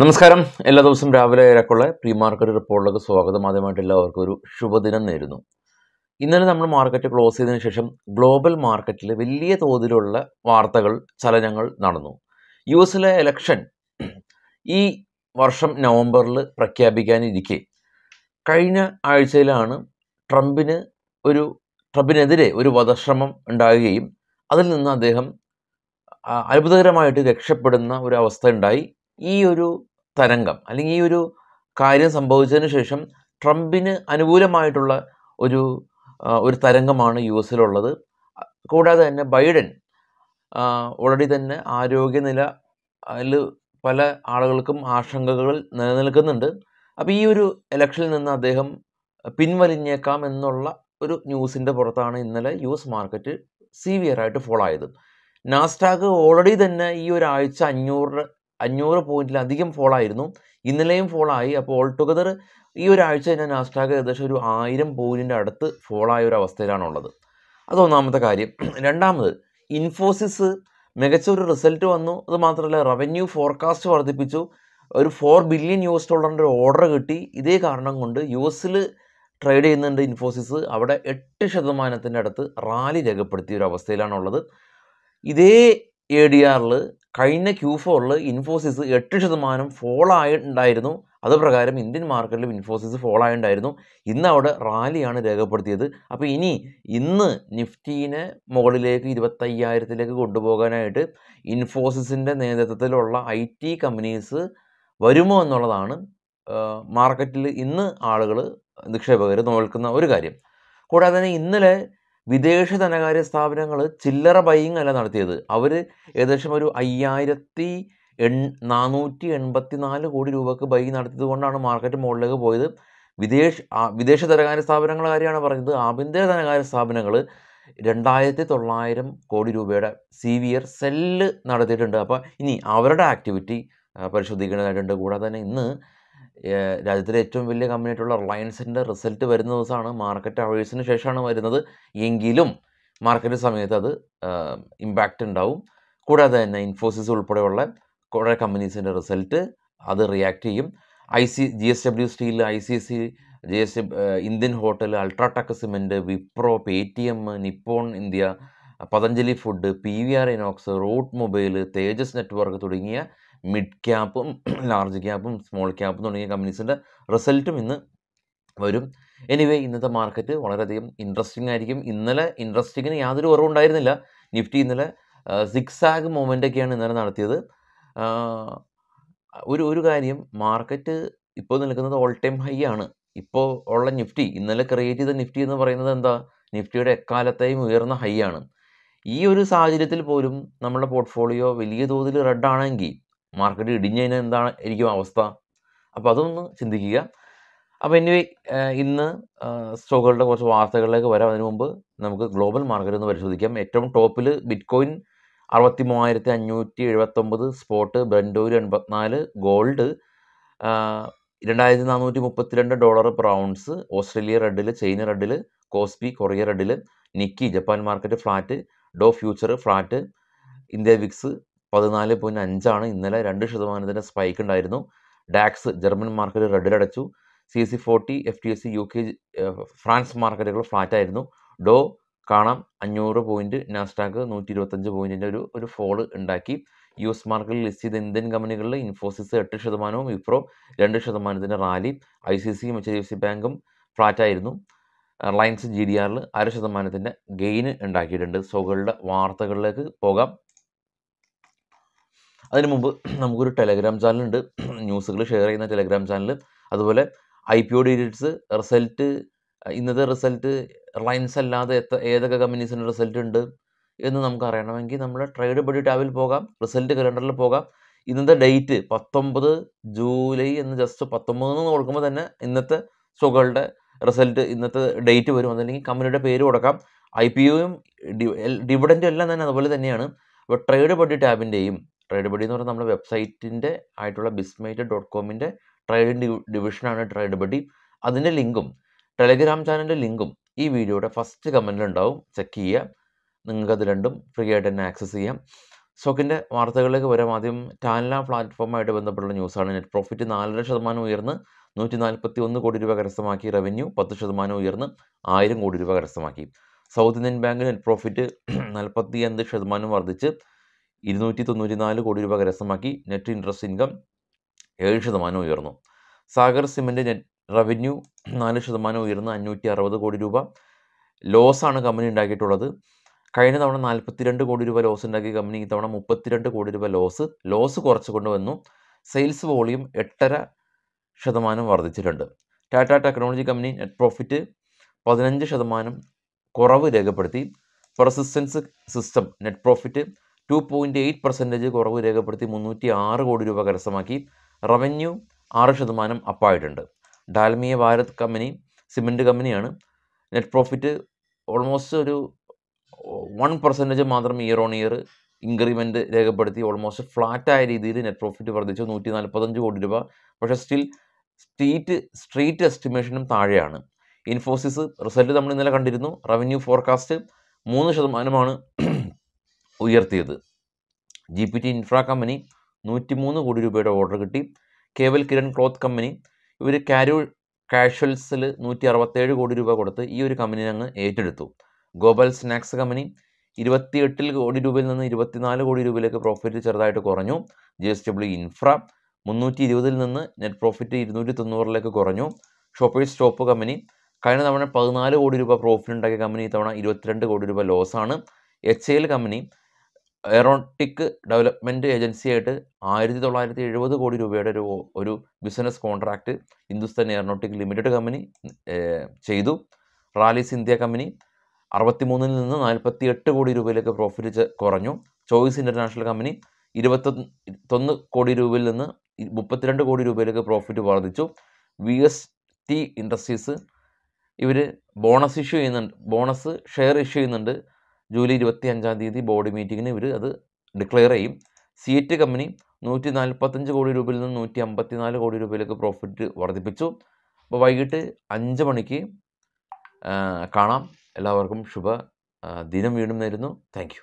നമസ്കാരം എല്ലാ ദിവസവും രാവിലെ ഏറെക്കുള്ള പ്രീ മാർക്കറ്റ് റിപ്പോർട്ടിലേക്ക് സ്വാഗതം ആദ്യമായിട്ട് എല്ലാവർക്കും ഒരു ശുഭദിനം നേരുന്നു ഇന്നലെ നമ്മൾ മാർക്കറ്റ് ക്ലോസ് ചെയ്തതിന് ശേഷം ഗ്ലോബൽ മാർക്കറ്റിൽ വലിയ തോതിലുള്ള വാർത്തകൾ ചലനങ്ങൾ നടന്നു യു എസിലെ ഇലക്ഷൻ ഈ വർഷം നവംബറിൽ പ്രഖ്യാപിക്കാനിരിക്കെ കഴിഞ്ഞ ആഴ്ചയിലാണ് ട്രംപിന് ഒരു ട്രംപിനെതിരെ ഒരു വധശ്രമം ഉണ്ടാകുകയും അതിൽ നിന്ന് അദ്ദേഹം അത്ഭുതകരമായിട്ട് രക്ഷപ്പെടുന്ന ഒരു അവസ്ഥ ഉണ്ടായി ഈ ഒരു തരംഗം അല്ലെങ്കിൽ ഈ ഒരു കാര്യം സംഭവിച്ചതിന് ശേഷം ട്രംപിന് അനുകൂലമായിട്ടുള്ള ഒരു ഒരു തരംഗമാണ് യു എസിലുള്ളത് കൂടാതെ തന്നെ ബൈഡൻ ഓൾറെഡി തന്നെ ആരോഗ്യനില അതിൽ പല ആളുകൾക്കും ആശങ്കകൾ നിലനിൽക്കുന്നുണ്ട് അപ്പോൾ ഈ ഒരു ഇലക്ഷനിൽ നിന്ന് അദ്ദേഹം പിൻവലിഞ്ഞേക്കാം എന്നുള്ള ഒരു ന്യൂസിൻ്റെ പുറത്താണ് ഇന്നലെ യു എസ് മാർക്കറ്റ് സീവിയറായിട്ട് ഫോളോ ആയത് നാസ്റ്റാക്ക് ഓൾറെഡി തന്നെ ഈ ഒരാഴ്ച അഞ്ഞൂറ് അഞ്ഞൂറ് പോയിന്റിലധികം ഫോളായിരുന്നു ഇന്നലെയും ഫോളായി അപ്പോൾ ഓൾ ടുഗദർ ഈ ഒരാഴ്ച തന്നെ നാസ്റ്റാക്ക് ഏകദേശം ഒരു ആയിരം പോയിന്റിൻ്റെ അടുത്ത് ഫോളായ ഒരു അവസ്ഥയിലാണുള്ളത് അതൊന്നാമത്തെ കാര്യം രണ്ടാമത് ഇൻഫോസിസ് മികച്ച ഒരു റിസൾട്ട് വന്നു അത് മാത്രമല്ല റവന്യൂ ഫോർകാസ്റ്റ് വർദ്ധിപ്പിച്ചു ഒരു ഫോർ ബില്യൺ യു എസ് ഡോളറിൻ്റെ ഓർഡർ കിട്ടി ഇതേ കാരണം കൊണ്ട് യു എസിൽ ട്രേഡ് ചെയ്യുന്നുണ്ട് ഇൻഫോസിസ് അവിടെ എട്ട് ശതമാനത്തിൻ്റെ അടുത്ത് റാലി രേഖപ്പെടുത്തിയ ഒരു അവസ്ഥയിലാണുള്ളത് ഇതേ എ ഡി ആറിൽ കഴിഞ്ഞ ക്യൂ ഫോറിൽ ഇൻഫോസിസ് എട്ട് ശതമാനം ഫോളായിട്ടുണ്ടായിരുന്നു അത് പ്രകാരം ഇന്ത്യൻ മാർക്കറ്റിലും ഇൻഫോസിസ് ഫോളായിട്ടുണ്ടായിരുന്നു ഇന്ന് അവിടെ റാലിയാണ് രേഖപ്പെടുത്തിയത് അപ്പോൾ ഇനി ഇന്ന് നിഫ്റ്റീനെ മുകളിലേക്ക് ഇരുപത്തയ്യായിരത്തിലേക്ക് കൊണ്ടുപോകാനായിട്ട് ഇൻഫോസിസിൻ്റെ നേതൃത്വത്തിലുള്ള ഐ ടി കമ്പനീസ് വരുമോ എന്നുള്ളതാണ് മാർക്കറ്റിൽ ഇന്ന് ആളുകൾ നിക്ഷേപകർ നോക്കുന്ന ഒരു കാര്യം കൂടാതെ തന്നെ ഇന്നലെ വിദേശ ധനകാര്യ സ്ഥാപനങ്ങൾ ചില്ലറ ബൈയിങ് അല്ല നടത്തിയത് അവർ ഏകദേശം ഒരു അയ്യായിരത്തി എൺ നാനൂറ്റി എൺപത്തി നാല് കോടി രൂപക്ക് ബൈ നടത്തിയത് കൊണ്ടാണ് മാർക്കറ്റ് മുകളിലേക്ക് പോയത് വിദേശ വിദേശ ധനകാര്യ സ്ഥാപനങ്ങളെ കാര്യമാണ് പറഞ്ഞത് ആഭ്യന്തര ധനകാര്യ സ്ഥാപനങ്ങൾ രണ്ടായിരത്തി തൊള്ളായിരം കോടി രൂപയുടെ സീവിയർ സെല്ല് നടത്തിയിട്ടുണ്ട് അപ്പോൾ ഇനി അവരുടെ ആക്ടിവിറ്റി പരിശോധിക്കേണ്ടതായിട്ടുണ്ട് കൂടാതെ തന്നെ ഇന്ന് രാജ്യത്തിലെ ഏറ്റവും വലിയ കമ്പനിയായിട്ടുള്ള റിലയൻസിൻ്റെ റിസൾട്ട് വരുന്ന ദിവസമാണ് മാർക്കറ്റ് അവേഴ്സിന് ശേഷമാണ് വരുന്നത് എങ്കിലും മാർക്കറ്റ് സമയത്ത് അത് ഇമ്പാക്റ്റ് ഉണ്ടാവും കൂടാതെ തന്നെ ഇൻഫോസിസ് ഉൾപ്പെടെയുള്ള കുറേ കമ്പനീസിൻ്റെ റിസൾട്ട് അത് റിയാക്ട് ചെയ്യും I C G S W steel I C C G S Indian hotel UltraTech cement Wipro Paytm Nippon India Patanjali food P V R Inox route mobile Tejas network തുടങ്ങിയ mid ക്യാപ്പും large ക്യാപ്പും small ക്യാപ്പും തുടങ്ങിയ കമ്പനീസിൻ്റെ റിസൾട്ടും ഇന്ന് വരും anyway ഇന്നത്തെ മാർക്കറ്റ് വളരെയധികം ഇൻട്രസ്റ്റിംഗ് ആയിരിക്കും ഇന്നലെ ഇൻട്രസ്റ്റിങ്ങിന് യാതൊരു കുറവുണ്ടായിരുന്നില്ല നിഫ്റ്റി ഇന്നലെ സിക്സാഗ് ഒക്കെയാണ് ഇന്നലെ നടത്തിയത് ഒരു ഒരു കാര്യം മാർക്കറ്റ് ഇപ്പോൾ നിൽക്കുന്നത് ഓൾ ടൈം ഹൈ ആണ് ഇപ്പോൾ ഉള്ള നിഫ്റ്റി ഇന്നലെ ക്രിയേറ്റ് ചെയ്ത നിഫ്റ്റി എന്ന് പറയുന്നത് എന്താ നിഫ്റ്റിയുടെ എക്കാലത്തെയും ഉയർന്ന ഹൈ ആണ് ഈ ഒരു സാഹചര്യത്തിൽ പോലും നമ്മുടെ പോർട്ട്ഫോളിയോ വലിയ തോതിൽ റെഡ് ആണെങ്കിൽ മാർക്കറ്റ് ഇടിഞ്ഞു കഴിഞ്ഞാൽ എന്താണ് ഇരിക്കും അവസ്ഥ അപ്പോൾ അതൊന്ന് ചിന്തിക്കുക അപ്പോൾ എനിവേ ഇന്ന് സ്റ്റോക്കുകളുടെ കുറച്ച് വാർത്തകളിലേക്ക് വരാം അതിനു മുമ്പ് നമുക്ക് ഗ്ലോബൽ മാർക്കറ്റ് ഒന്ന് പരിശോധിക്കാം ഏറ്റവും ടോപ്പിൽ ബിറ്റ്കോയിൻ അറുപത്തി മൂവായിരത്തി അഞ്ഞൂറ്റി എഴുപത്തൊമ്പത് സ്പോട്ട് ബ്രൻഡൂര് എൺപത്തിനാല് ഗോൾഡ് രണ്ടായിരത്തി നാനൂറ്റി മുപ്പത്തിരണ്ട് ഡോളർ പ്രൗൺസ് ഓസ്ട്രേലിയ റെഡിൽ ചൈന റെഡിൽ കോസ്പി കൊറിയ റെഡിൽ Nikkei Japan market flat Dow future flat India VIX പതിനാല് പോയിന്റ് അഞ്ചാണ് ഇന്നലെ രണ്ട് ശതമാനത്തിൻ്റെ സ്പൈക്ക് ഉണ്ടായിരുന്നു ഡാക്സ് ജർമ്മൻ മാർക്കറ്റ് റെഡിലടച്ചു C C forty F T S C U K France മാർക്കറ്റുകൾ ആയിരുന്നു ഡോ കാണാം അഞ്ഞൂറ് പോയിന്റ് നാസ്റ്റാക്ക് നൂറ്റി ഇരുപത്തഞ്ച് പോയിൻറ്റിൻ്റെ ഒരു ഒരു ഫോള് ഉണ്ടാക്കി യു എസ് മാർക്കറ്റിൽ ലിസ്റ്റ് ചെയ്ത ഇന്ത്യൻ കമ്പനികളിൽ ഇൻഫോസിസ് എട്ട് ശതമാനവും വിപ്രോ രണ്ട് ശതമാനത്തിൻ്റെ റാലി ഐ സി സിയും എച്ച് ഡി എഫ് സി ബാങ്കും ഫ്ലാറ്റായിരുന്നു റിലയൻസ് ജി ഡി ആറിൽ അര ശതമാനത്തിൻ്റെ ഗെയിൻ ഉണ്ടാക്കിയിട്ടുണ്ട് സോകളുടെ വാർത്തകളിലേക്ക് പോകാം അതിനു മുമ്പ് നമുക്കൊരു ടെലഗ്രാം ചാനലുണ്ട് ന്യൂസുകൾ ഷെയർ ചെയ്യുന്ന ടെലഗ്രാം ചാനൽ അതുപോലെ I P O details result ഇന്നത്തെ റിസൾട്ട് റിലയൻസ് അല്ലാതെ എത്ര ഏതൊക്കെ കമ്പനീസിൻ്റെ റിസൾട്ട് ഉണ്ട് എന്ന് നമുക്ക് അറിയണമെങ്കിൽ നമ്മൾ ട്രേഡ് ബഡി ടാബിൽ പോകാം റിസൾട്ട് കലണ്ടറിൽ പോകാം ഇന്നത്തെ ഡേറ്റ് പത്തൊമ്പത് ജൂലൈ എന്ന് ജസ്റ്റ് പത്തൊമ്പത് എന്ന് കൊടുക്കുമ്പോൾ തന്നെ ഇന്നത്തെ സ്റ്റോക്കുകളുടെ റിസൾട്ട് ഇന്നത്തെ ഡേറ്റ് വരും അതല്ലെങ്കിൽ കമ്പനിയുടെ പേര് കൊടുക്കാം ഐ പി ഒയും ഡിവിഡൻറ്റും എല്ലാം തന്നെ അതുപോലെ തന്നെയാണ് അപ്പോൾ ട്രേഡ് ബഡി ടാബിൻ്റെയും ട്രേഡ് ബഡി എന്ന് പറഞ്ഞാൽ നമ്മുടെ വെബ്സൈറ്റിൻ്റെ ആയിട്ടുള്ള ബിസ്മൈറ്റ് ഡോട്ട് കോമിൻ്റെ ട്രേഡ് ഡിവിഷനാണ് ട്രേഡ് ബഡി അതിൻ്റെ ലിങ്കും ടെലഗ്രാം ചാനലിൻ്റെ ലിങ്കും ഈ വീഡിയോയുടെ ഫസ്റ്റ് കമൻറ്റിലുണ്ടാവും ചെക്ക് ചെയ്യുക നിങ്ങൾക്കത് രണ്ടും ഫ്രീ ആയിട്ട് തന്നെ ആക്സസ് ചെയ്യാം സ്റ്റോക്കിൻ്റെ വാർത്തകളിലേക്ക് വരാം ആദ്യം ടാൻല പ്ലാറ്റ്ഫോമായിട്ട് ബന്ധപ്പെട്ടുള്ള ന്യൂസാണ് നെറ്റ് പ്രോഫിറ്റ് നാലര ശതമാനം ഉയർന്ന് നൂറ്റി നാൽപ്പത്തി ഒന്ന് കോടി രൂപ കരസ്ഥമാക്കി റവന്യൂ പത്ത് ശതമാനം ഉയർന്ന് ആയിരം കോടി രൂപ കരസ്ഥമാക്കി south Indian bank net profit നാൽപ്പത്തി അഞ്ച് ശതമാനം വർദ്ധിച്ച് ഇരുന്നൂറ്റി തൊണ്ണൂറ്റി നാല് കോടി രൂപ കരസ്ഥമാക്കി നെറ്റ് ഇൻട്രസ്റ്റ് ഇൻകം ഏഴ് ശതമാനം ഉയർന്നു സാഗർ സിമൻ്റ് നെറ്റ് റവന്യൂ നാല് ശതമാനം ഉയർന്ന് അഞ്ഞൂറ്റി അറുപത് കോടി രൂപ ലോസാണ് കമ്പനി ഉണ്ടാക്കിയിട്ടുള്ളത് കഴിഞ്ഞ തവണ നാൽപ്പത്തിരണ്ട് കോടി രൂപ ലോസ് ഉണ്ടാക്കിയ കമ്പനി തവണ മുപ്പത്തിരണ്ട് കോടി രൂപ ലോസ് ലോസ് കുറച്ച് കൊണ്ടുവന്നു സെയിൽസ് വോളിയം എട്ടര ശതമാനം വർദ്ധിച്ചിട്ടുണ്ട് Tata technology company net profit പതിനഞ്ച് ശതമാനം കുറവ് രേഖപ്പെടുത്തി persistence system net profit two point eight percentage കുറവ് രേഖപ്പെടുത്തി മുന്നൂറ്റി ആറ് കോടി രൂപ കരസ്ഥമാക്കി റവന്യൂ ആറ് ശതമാനം അപ്പായിട്ടുണ്ട് ഡാൽമിയ ഭാരത് കമ്പനി സിമൻറ്റ് കമ്പനിയാണ് നെറ്റ് പ്രോഫിറ്റ് ഓൾമോസ്റ്റ് ഒരു വൺ പെർസെൻറ്റേജ് മാത്രം ഇയർ ഓൺ ഇയർ ഇൻക്രിമെൻറ്റ് രേഖപ്പെടുത്തി ഓൾമോസ്റ്റ് ഫ്ലാറ്റായ രീതിയിൽ നെറ്റ് പ്രോഫിറ്റ് വർദ്ധിച്ചു നൂറ്റി നാൽപ്പത്തഞ്ച് കോടി രൂപ പക്ഷേ സ്റ്റിൽ സ്ട്രീറ്റ് സ്ട്രീറ്റ് എസ്റ്റിമേഷനും താഴെയാണ് ഇൻഫോസിസ് റിസൾട്ട് നമ്മൾ ഇന്നലെ കണ്ടിരുന്നു റവന്യൂ ഫോർകാസ്റ്റ് മൂന്ന് ശതമാനമാണ് ഉയർത്തിയത് G P T infra company മൂന്ന് കോടി രൂപയുടെ ഓർഡർ കിട്ടി കേവൽ കിരൺ ക്ലോത്ത് കമ്പനി ഇവർ കാരൂൾ കാഷ്വൽസിൽ നൂറ്റി അറുപത്തേഴ് കോടി രൂപ കൊടുത്ത് ഈ ഒരു കമ്പനി അങ്ങ് ഏറ്റെടുത്തു ഗോബൽ സ്നാക്സ് കമ്പനി ഇരുപത്തിയെട്ടിൽ കോടി രൂപയിൽ നിന്ന് ഇരുപത്തിനാല് കോടി രൂപയിലേക്ക് പ്രോഫിറ്റ് ചെറുതായിട്ട് കുറഞ്ഞു ജി എസ് ഡബ്ല്യു ഇൻഫ്ര മുന്നൂറ്റി ഇരുപതിൽ നിന്ന് നെറ്റ് പ്രോഫിറ്റ് ഇരുന്നൂറ്റി തൊണ്ണൂറിലേക്ക് കുറഞ്ഞു ഷോപ്പേഴ്സ് സ്റ്റോപ്പ് കമ്പനി കഴിഞ്ഞ തവണ പതിനാല് കോടി രൂപ പ്രോഫിറ്റ് ഉണ്ടാക്കിയ കമ്പനി ഇത്തവണ ഇരുപത്തിരണ്ട് കോടി രൂപ ലോസാണ് H L company aeronautic development ഏജൻസിയായിട്ട് ആയിരത്തി തൊള്ളായിരത്തി എഴുപത് കോടി രൂപയുടെ ഒരു ഒരു business contract Hindustan aeronautic limited company ചെയ്തു റാലിസ് ഇന്ത്യ കമ്പനി അറുപത്തിമൂന്നിൽ നിന്ന് നാൽപ്പത്തി എട്ട് കോടി രൂപയിലേക്ക് പ്രോഫിറ്റ് കുറഞ്ഞു ചോയ്സ് ഇൻ്റർനാഷണൽ കമ്പനി ഇരുപത്തൊന്ന് കോടി രൂപയിൽ നിന്ന് മുപ്പത്തിരണ്ട് കോടി രൂപയിലേക്ക് പ്രോഫിറ്റ് വർദ്ധിച്ചു വി എസ് ടി ഇൻഡസ്ട്രീസ് ഇവർ ബോണസ് ഇഷ്യൂ ചെയ്യുന്നുണ്ട് ബോണസ് ഷെയർ ഇഷ്യൂ ചെയ്യുന്നുണ്ട് ജൂലൈ ഇരുപത്തി അഞ്ചാം തീയതി ബോർഡ് മീറ്റിങ്ങിന് ഇവർ അത് ഡിക്ലെയർ ചെയ്യും സീറ്റ് കമ്പനി നൂറ്റി നാൽപ്പത്തഞ്ച് കോടി രൂപയിൽ നിന്ന് നൂറ്റി അമ്പത്തി നാല് കോടി രൂപയിലേക്ക് പ്രോഫിറ്റ് വർദ്ധിപ്പിച്ചു അപ്പോൾ വൈകിട്ട് അഞ്ച് മണിക്ക് കാണാം എല്ലാവർക്കും ശുഭ ദിനം വീണ്ടും നേരുന്നു താങ്ക്